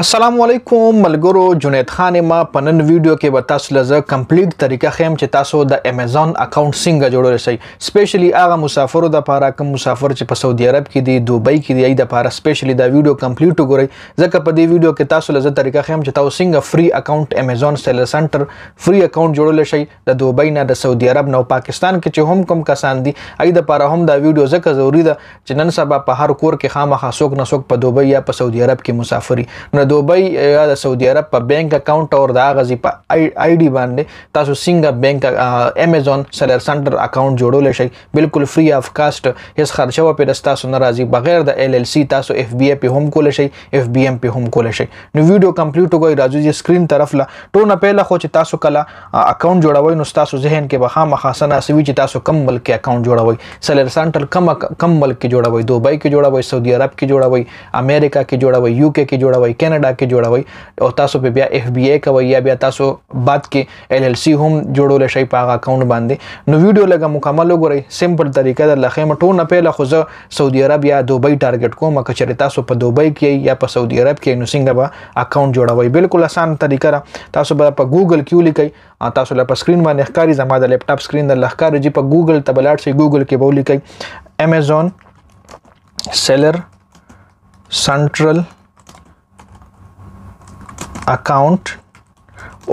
السلام علیکم ملګرو جنید خان ما په نن ویډیو کې به تاسو لزه کمپلیټ طریقه خیم چې تاسو د امیزون اکاؤنٹ څنګه جوړول شئ سپیشلی هغه مسافرو د لپاره کوم مسافر چې په سعودي عرب کې دی دوبۍ کې دی د لپاره سپیشلی دا ویډیو کمپلیټ وګورئ ځکه په دې ویډیو کې تاسو لزه طریقه خیم چې تاسو څنګه فری اکاؤنٹ امیزون سیلر سنټر فری اکاؤنٹ جوړول شئ د دوبۍ نه د سعودي عرب نه پاکستان کې چې هم کوم کسان دي اې د لپاره هم دا ویډیو ځکه ضروری ده چې نن سبا په هر کور کې خامخا څوک نه څوک په دوبۍ یا په سعودي عرب کې مسافري نو د دوبۍ یا د سعودي عرب په بانک اکاؤنٹ او د غزي په آی ډي باندې تاسو څنګه بانک امازون سیلر سنټر اکاؤنٹ جوړول شي بالکل فری اف کاست هیڅ خرچه و پیدا تاسو ناراضي بغیر د ال ال سی تاسو اف بی ای په هم کول شي اف بی ام په هم کول شي نو ویډیو کمپلیټ وګورئ راځو چې سکرین طرف لا ټونه پهلا خو چې تاسو کله اکاؤنٹ جوړوي نو تاسو ذهن کې به خامخاسنه سوي چې تاسو کم ملک اکاؤنٹ جوړوي سیلر سنټر کم کم ملک کې جوړوي دوبۍ کې جوړوي سعودي عرب کې جوړوي امریکا کې جوړوي یو کے کې جوړوي کینیډا نه ډاکې جوړوي او تاسو په بیا اف بی ای کوي یا بیا تاسو بعد کې ال ال سی هم جوړول شي په هغه اکاؤنٹ باندې نو ویډیو لګه مکمل وګورئ سمپل طریقه د لخې مټو نه پیله خو زه سعودي عرب یا دوبۍ ټارګټ کوم که چیرې تاسو په دوبۍ کې یا په سعودي عرب کې نو څنګه به اکاؤنٹ جوړوي بالکل اسان طریقه را تاسو به په ګوګل کیو لیکئ تاسو لا په سکرین باندې ښکاری زما د لیپټاپ سکرین د لخکاري چې په ګوګل تبلاټ شي ګوګل کې به ولیکئ Amazon seller central اکاؤنٹ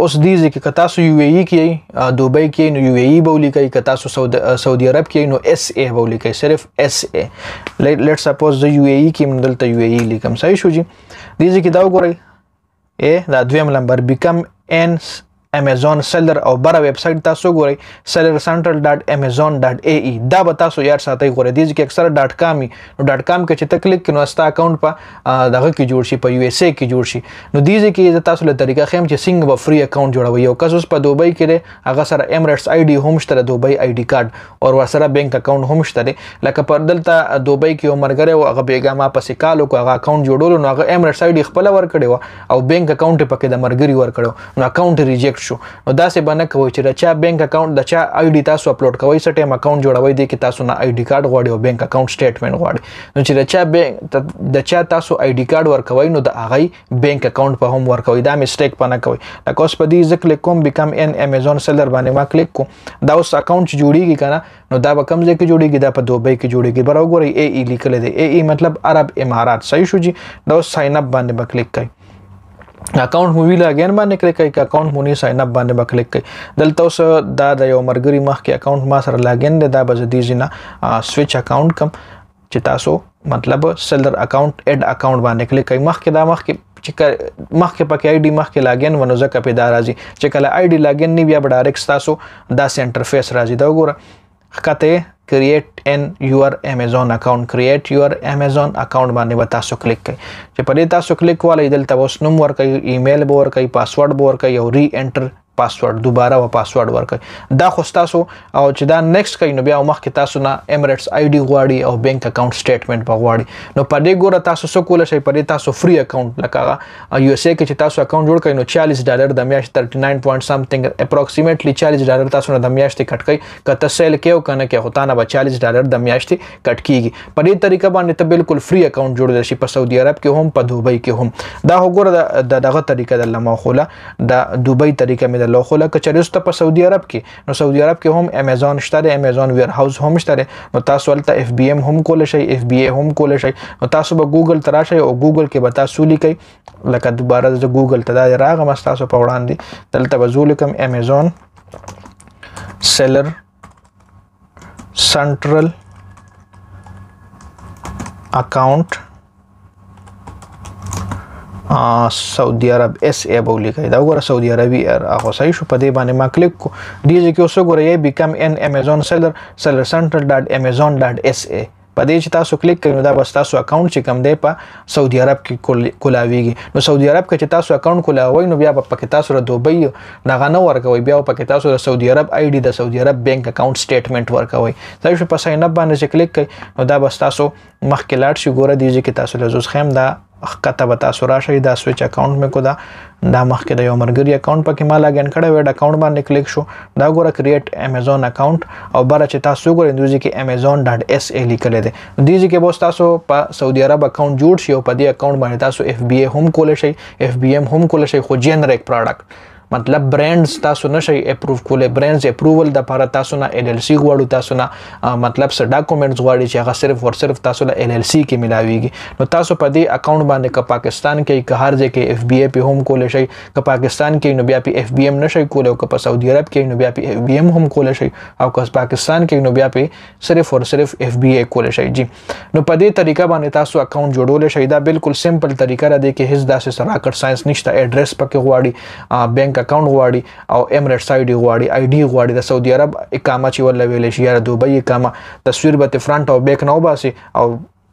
اوس دې ځکه که تاسو یو ای e کې دوبۍ کې نو یو ای e بولی کوي که تاسو سعودي عرب کې نو اس ای بولی کوي صرف اس ای لیټ سپوز د یو ای کې مندلته یو ای e لیکم صحیح شو جی دې ځکه دا وګورئ ا دا دویم نمبر بیکم ان Amazon Seller او بره ویب سټ تاسو ګورئ sellercentral.amazon.ae دا به تاسو یار ساتي غوړې دي چې اکثر .com نو .com کې چې ته کلیک کینو ستا اکاؤنٹ په دغه کې جوړ شي په یو اس ای کې جوړ شي نو دې کې د تاسو له طریقې خیم چې څنګه به فری اکاؤنٹ جوړوي یو کس اوس په دوبۍ کې دی هغه سره امریټس آی ډی هم شته دوبۍ آی ډی کارت او ورسره بینک اکاؤنٹ هم شته لکه پر دلته دوبۍ کې عمر غره او هغه بیګاما پسې کالو کو هغه اکاؤنٹ جوړول نو هغه امریټس آی ډی خپل ور کړو او بینک اکاؤنٹ پکې د مرګري ور کړو نو اکاؤنٹ ریجیکټ شو نو دا سه باندې کوي چې چا بینک اکاؤنٹ د چا آی ډی تاسو اپلوډ کوي سټ ټیم اکاؤنٹ جوړوي دی کې تاسو نه آی ډی کارت غواړي او بینک اکاؤنٹ سټیټمنټ غواړي نو چې چا بینک د چا تاسو آی ډی کارت ورکوي نو د هغه بینک اکاؤنٹ په هم ورکوي دا میسټیک پنه کوي لکه اوس په دې ځکه کوم بیکم ان امازون سیلر باندې ما کلیک کوم دا اوس اکاؤنٹ جوړیږي کنه نو دا به کوم ځای کې جوړیږي دا په دوبۍ کې جوړیږي برابر وګورئ ای ای لیکل دی ای ای مطلب عرب امارات صحیح شو جی دا ساين اپ باندې به کلیک کړئ اکاؤنٹ مو ویل اگین باندې کلیک کوي اکاؤنٹ مو نه ساين اپ باندې با کلیک کوي دلته اوس دا د یو مرګري مخ کې اکاؤنٹ ما سره لاګین دی دا به زه دي زینا سوئچ اکاؤنٹ کم چې تاسو مطلب سلر اکاؤنٹ اډ اکاؤنٹ باندې کلیک کوي مخ کې دا مخ کې چې مخکې پکې آی ډي مخکې لاګین ونه ځکه پیدا راځي چې کله آی ډي لاګین نه بیا به ډایرکټ تاسو دا سنټر فیس راځي دا وګوره खते create an your Amazon account create your Amazon account माने बता so click कई जे पहले क्लिक वाले दिल तब उस नुम नंबर कई ईमेल बोर कई पासवर्ड बोर कई और री एंटर پاسورډ دوباره و پاسورډ ورکړئ دا خو تاسو او چې دا نیکسټ کوي نو بیا مخکې تاسو نه ایمریټس آی ډی غواړي او بینک اکاؤنٹ سټیټمنټ به غواړي نو په دې ګوره تاسو څه کول شئ په دې تاسو فری اکاؤنٹ لکه یو اس ای کې چې تاسو اکاؤنٹ جوړ کړئ نو 40 ډالر د میاشت 39 پوینټ سمثینګ اپروکسیمیټلی 40 ډالر تاسو نه د میاشتې کټ کړئ که ته سیل کې او کنه کې هوتا نه به 40 ډالر د میاشتې کټ کیږي په دې طریقه باندې ته بالکل فری اکاؤنٹ جوړ شي په سعودي عرب کې هم په دوبۍ کې هم دا وګوره دغه طریقه د لمو خوله د دوبۍ طریقه مې د الله خو لکه چېرې ست په سعودي عرب کې نو سعودي عرب کې هم امیزون شته د امیزون ویر هاوس هم شته نو تاسو ولته اف بی ام هم کول شي اف بی ای هم کول شي نو تاسو به ګوګل تراشي او ګوګل کې به تاسو لیکي لکه دوباره د ګوګل ته دا راغم تاسو په وړاندې دلته به زولکم امیزون سیلر central account سعودي عرب اس ای به لیکي دا وګوره سعودي عربي هغه صحیح شو په دې باندې ما کلیک کو دی چې اوس وګوره یې بیکم ان امازون سیلر سیلر سنټرل ډاٹ امازون ډاٹ اس ای په دې چې تاسو کلیک کوئ نو دا بس تاسو اکاؤنٹ چې کم دی په سعودي عرب کې کولاویږي نو سعودي عرب کې چې تاسو اکاؤنٹ کولاوي نو بیا په کې تاسو د دوبۍ نه غنه ورکوي بیا په کې تاسو د سعودي عرب آی ډی د سعودي عرب بانک اکاؤنٹ سټیټمنټ ورکوي دا چې په ساين اپ باندې چې کلیک کوئ نو دا بس تاسو مخکې لاړ شئ ګوره دیږي چې تاسو له زوس خیم دا خطه به تاسو راشي دا سویچ اکاؤنٹ مې کو دا دا مخکې د یو مرګري اکاؤنٹ پکې ما لاګین کړی و د اکاؤنٹ باندې کلیک شو دا ګوره کریټ امیزون اکاؤنٹ او بره چې تاسو ګورئ دوی کې amazon.sa لیکل دي دوی کې به تاسو په سعودي عرب اکاؤنٹ جوړ شي او په دې اکاؤنٹ باندې تاسو اف بی ای هم کول شي اف بی ام هم کول شي خو جنریک پروډکټ مطلب برانډز تاسو نشئ اپروو کولای برانډز اپروول د لپاره تاسو نه ال ال سی غواړو تاسو نه مطلب سر ډاکومېنټس غواړي چې هغه صرف ور صرف تاسو له ال ال سی کې ملاويږي نو تاسو په دې اکاؤنٹ باندې که پاکستان کې که هر ځای کې اف بی ای په هم کولای شئ که پاکستان کې نو بیا په اف بی ایم نشئ کولای او که په سعودي عرب کې نو بیا په اف بی ایم هم کولای شئ او که پاکستان کې نو بیا په صرف ور صرف اف بی ای کولای شئ جی نو په دې طریقه باندې تاسو اکاؤنٹ جوړول شئ دا بالکل سمپل طریقه را دي کې هیڅ داسې سراکټ ساينس نشته اډرس پکې غواړي بانک اکاونټ غواړي او امریټس آی ډی غواړي آی ډی غواړي د سعودي عرب اقامه چې ول ویل شي یا د دوبۍ اقامه تصویر به فرنٹ او بیک نو باسي او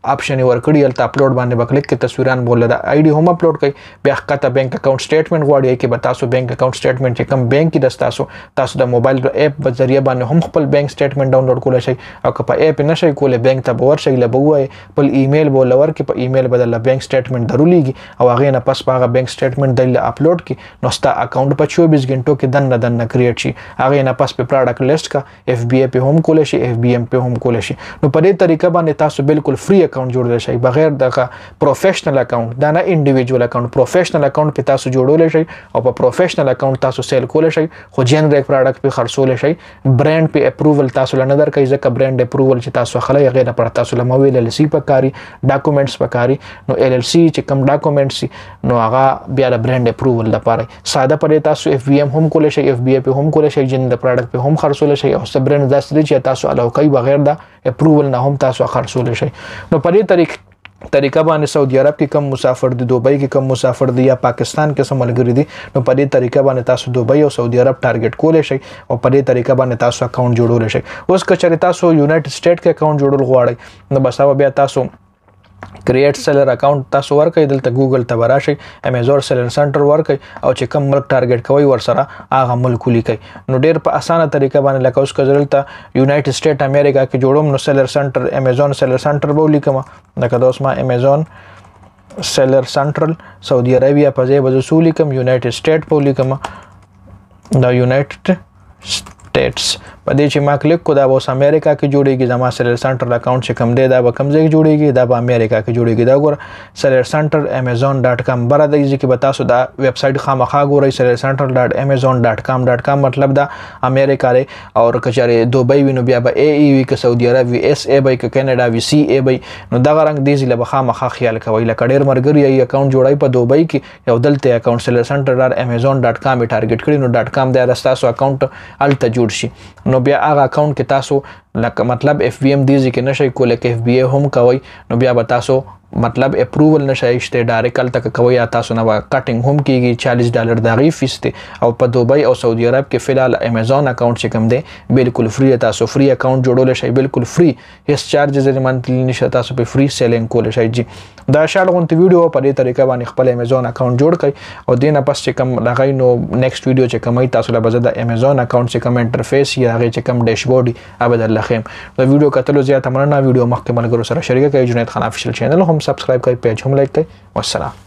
آپشن ورکړی الته اپلوډ باندې وکړئ کې تصویران بوله دا آی ډی هم اپلوډ کړئ بیا ښکته بینک اکاؤنٹ سټیټمنټ غواړي کې به تاسو بینک اکاؤنٹ سټیټمنټ چې کوم بینک کې دستاسو تاسو د موبایل د اپ په ذریعہ باندې هم خپل بینک سټیټمنټ ډاونلوډ کولای شئ او که په اپ نه شئ کولای بینک ته باور شئ لبوي خپل ایمیل بوله ورکې په ایمیل بدل بینک سټیټمنټ درولېږي او هغه نه پس هغه بینک سټیټمنټ دلیل اپلوډ کې نو ستا اکاؤنٹ په 24 غنټو کې دنه دنه کریټ شي هغه نه پس په پروډکټ لیست کا اف بی ای په هم کولای شي اف بی ایم په هم کولای شي نو په دې طریقه باندې تاسو بالکل فری اکاؤنٹ جوړول شي بغیر د پروفیشنل اکاؤنٹ دا نه انډیویډوال اکاؤنٹ پروفیشنل اکاؤنٹ په تاسو جوړول شي او په پروفیشنل اکاؤنٹ تاسو سیل کول شي خو جنریک پروډکټ په خرڅول شي برانډ په اپروول تاسو لنه درکې ځکه برانډ اپروول چې تاسو خلای غیر پر تاسو لمو ویل ال سی پکاري ډاکومېنټس پکاري نو ال ال سی چې کوم ډاکومېنټس نو هغه بیا د برانډ اپروول لپاره ساده پر تاسو اف بی ام هم کول شي اف بی ای په هم کول شي جن د پروډکټ په هم خرڅول شي او سبرن داسې چې تاسو الاو کوي بغیر دا اپروول نه هم تاسو خرڅول شي نو په دې طریق طریقه باندې سعودي عرب کې کم مسافر دي دوبۍ کې کم مسافر دي یا پاکستان کې سم ملګری دي نو په دې طریقه باندې تاسو دوبۍ او سعودي عرب ټارګټ کولای شئ او په دې طریقه باندې تاسو اکاؤنٹ جوړول شئ اوس که چېرې تاسو یونایټډ سٹیټ کې اکاؤنٹ جوړول غواړئ نو بس هغه بیا تاسو کریټ سیلر اکاؤنٹ تاسو ورکړئ دلته ګوګل ته راشئ امیزور سیلر سنټر ورکړئ او چې کوم ملک ټارګټ کوي ورسره هغه ملک ولیکئ نو ډیر په اسانه طریقه باندې لکه اوس کزرل ته یونایټډ سټیټ امریکا کې جوړوم نو سیلر سنټر امیزون سیلر سنټر به ولیکم لکه دا اوس ما امیزون سیلر سنټرل سعودي عربیا په ځای به زه ولیکم یونایټډ سټیټ په ولیکم دا یونایټډ سټیټس په دې چې ما کلیک کو دا به اوس امریکا کې جوړیږي زما سیلر سنټر اکاؤنٹ چې کم دی دا به کم ځای کې جوړیږي دا به امریکا کې جوړیږي دا ګور سیلر سنټر amazon.com بره د دې کې به تاسو دا ویب سټ خامخا ګورئ سیلر سنټر.amazon.com.com مطلب دا امریکا لري او کچاره دوبۍ وینو بیا به اي ای وي که سعودي عرب وي اس ای بای که کینیډا وي سی ای بای نو دا رنګ دې ځله به خامخا خیال کوي لکه ډیر مرګري ای اکاؤنٹ جوړای په دوبۍ کې یو دلته اکاؤنٹ سیلر سنټر amazon.com یې ټارګټ کړی نو .com دا راستاسو اکاؤنٹ الته جوړ شي نو نو بیا هغه اکاونټ کې تاسو لکه مطلب اف بی ام دی ځکه نشي کولای کې اف بی ای هم کوي نو بیا به تاسو مطلب اپروول نشي شته ډایرکټ تک کوي یا تاسو نه کټینګ هم کیږي 40 ډالر دغه فیس ته او په دوبۍ او سعودي عرب کې فلال امیزون اکاؤنٹ چې کوم دی بالکل فری تاسو فری اکاؤنٹ جوړول شي بالکل فری هیڅ چارجز یې منتلی نشي تاسو په فری سیلینګ کول شي جی دا شاله غونټ ویډیو په دې طریقه باندې خپل امیزون اکاؤنٹ جوړ کړئ او دینه پس چې کوم لغای نو نیکسټ ویډیو چې کومه تاسو له بزده امیزون اکاؤنٹ چې کوم انټرفیس یا هغه چې کوم ډیشبورډ اوبدل مننه خیم دا ویډیو کتلو زیاته مننه ویډیو مخکې ملګرو سره شریک کړئ جنید خان افیشل چینل هم سبسکرایب کړئ پیج هم لایک کړئ والسلام